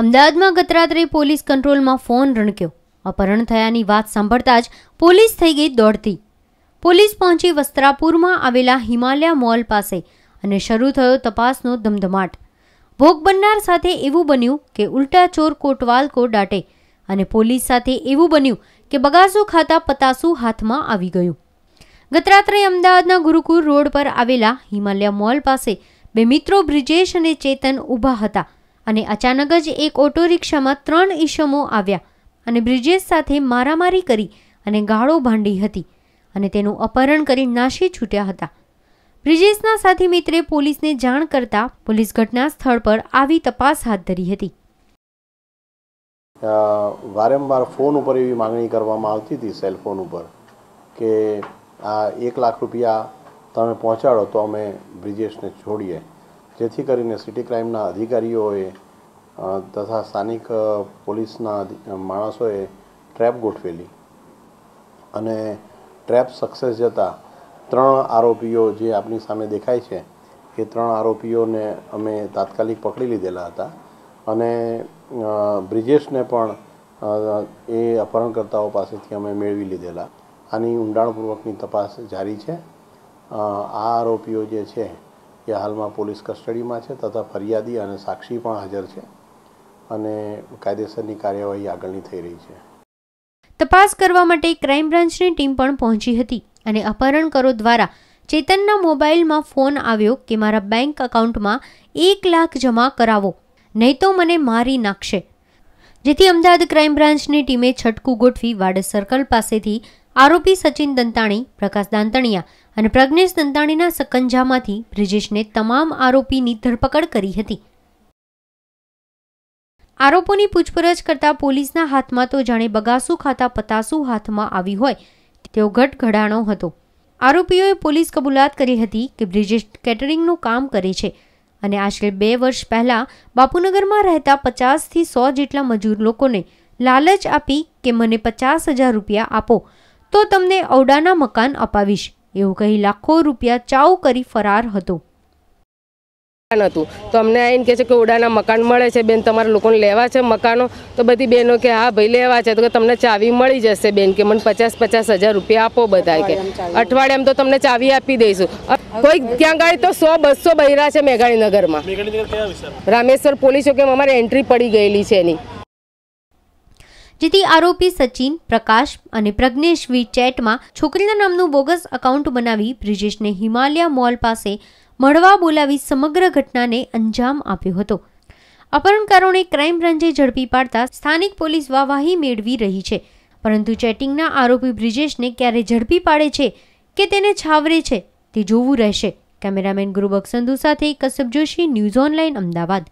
અમદાવાદમાં ગતરાત્રે પોલીસ કંટ્રોલમાં ફોન રણક્યો અપહરણ થયાની વાત સાંભળતા જ પોલીસ થઈ ગઈ દોડતી પોલીસ પહોંચી વસ્ત્રાપુરમાં આવેલા હિમાલયા મોલ પાસે અને શરૂ થયો તપાસનો ધમધમાટ ભોગ બનનાર સાથે એવું બન્યું કે ઉલટા ચોર કોટવાલ કોડાટે અને પોલીસ સાથે એવું બન્યું કે બગાસું ખાતા પતાસું હાથમાં આવી ગયું ગતરાત્રે અમદાવાદના ગુરુકુળ રોડ પર આવેલા હિમાલયા મોલ પાસે બે મિત્રો બ્રિજેશ અને ચેતન ઊભા હતા અને અચાનક જ એક ઓટો રિક્ષામાં ત્રણ ઈસમો આવ્યા અને બ્રિજેશ સાથે મારામારી કરી અને ગાળો ભાંડી હતી અને તેનું અપહરણ કરી નાશી છૂટ્યા હતા બ્રિજેશના સાથી મિત્રે પોલીસને જાણ કરતા પોલીસ ઘટના સ્થળ પર આવી તપાસ હાથ ધરી હતી વારંવાર ફોન ઉપર એવી માંગણી કરવામાં આવતી હતી સેલફોન ઉપર કે આ એક લાખ રૂપિયા તમે પહોંચાડો તો અમે બ્રિજેશને છોડીએ જેથી કરીને સિટી ક્રાઇમના અધિકારીઓએ તથા સ્થાનિક પોલીસના માણસોએ ટ્રેપ ગોઠવેલી અને ટ્રેપ સક્સેસ જતાં ત્રણ આરોપીઓ જે આપની સામે દેખાય છે એ ત્રણ આરોપીઓને અમે તાત્કાલિક પકડી લીધેલા હતા અને બ્રિજેશને પણ એ અપહરણકર્તાઓ પાસેથી અમે મેળવી લીધેલા આની ઊંડાણપૂર્વકની તપાસ જારી છે આ આરોપીઓ જે છે એ હાલમાં પોલીસ કસ્ટડીમાં છે તથા ફરિયાદી અને સાક્ષી પણ હાજર છે અને કાયદેસરની કાર્યવાહી આગળની થઈ રહી છે તપાસ કરવા માટે ક્રાઇમ બ્રાન્ચની ટીમ પણ પહોંચી હતી અને અપહરણકારો દ્વારા ચેતનના મોબાઈલમાં ફોન આવ્યો કે મારા બેંક એકાઉન્ટમાં એક લાખ જમા કરાવો નહીં તો મને મારી નાખશે જેથી અમદાવાદ ક્રાઇમ બ્રાન્ચની ટીમે છટકું ગોઠવી વાડજ સર્કલ પાસેથી આરોપી સચિન દંતાણી પ્રકાશ દાંતણિયા અને પ્રજ્ઞેશ દંતાણીના સકંજામાંથી બ્રિજેશને તમામ આરોપીની ધરપકડ કરી હતી આરોપોની પૂછપરછ કરતા પોલીસના હાથમાં તો જાણે બગાસુ ખાતા પતાસુ હાથમાં આવી હોય તેવો ઘટઘડાણો હતો આરોપીઓએ પોલીસ કબૂલાત કરી હતી કે બ્રિજેશ કેટરિંગનું કામ કરે છે અને આશરે બે વર્ષ પહેલાં બાપુનગરમાં રહેતા પચાસથી સો જેટલા મજૂર લોકોને લાલચ આપી કે મને પચાસ હજાર રૂપિયા આપો તો તમને ઔડાના મકાન અપાવીશ એવું કહી લાખો રૂપિયા ચાઉ કરી ફરાર હતો મકાન હતું તો અમને આવીને કહે છે કે ઓડાના મકાન મળે છે બેન તમારા લોકોને લેવા છે મકાનો તો બધી બહેનો કે હા ભાઈ લેવા છે તો તમને ચાવી મળી જશે બેન કે મને પચાસ પચાસ હજાર રૂપિયા આપો બધા કે અઠવાડિયામાં તો તમને ચાવી આપી દઈશું કોઈ ત્યાં ગાડી તો સો બસો બૈરા છે મેઘાણીનગરમાં રામેશ્વર પોલીસ કે અમારે એન્ટ્રી પડી ગયેલી છે એની જેથી આરોપી સચિન પ્રકાશ અને પ્રજ્ઞેશવી ચેટમાં છોકરીના નામનું બોગસ અકાઉન્ટ બનાવી બ્રિજેશને હિમાલયા મોલ પાસે મળવા બોલાવી સમગ્ર ઘટનાને અંજામ આપ્યો હતો અપહરણકારોને ક્રાઇમ બ્રાન્ચે ઝડપી પાડતા સ્થાનિક પોલીસ વાહવાહી મેળવી રહી છે પરંતુ ચેટિંગના આરોપી બ્રિજેશને ક્યારે ઝડપી પાડે છે કે તેને છાવરે છે તે જોવું રહેશે કેમેરામેન ગુરુબક્ષ સંધુ સાથે કશ્યપ જોશી ન્યૂઝ ઓનલાઇન અમદાવાદ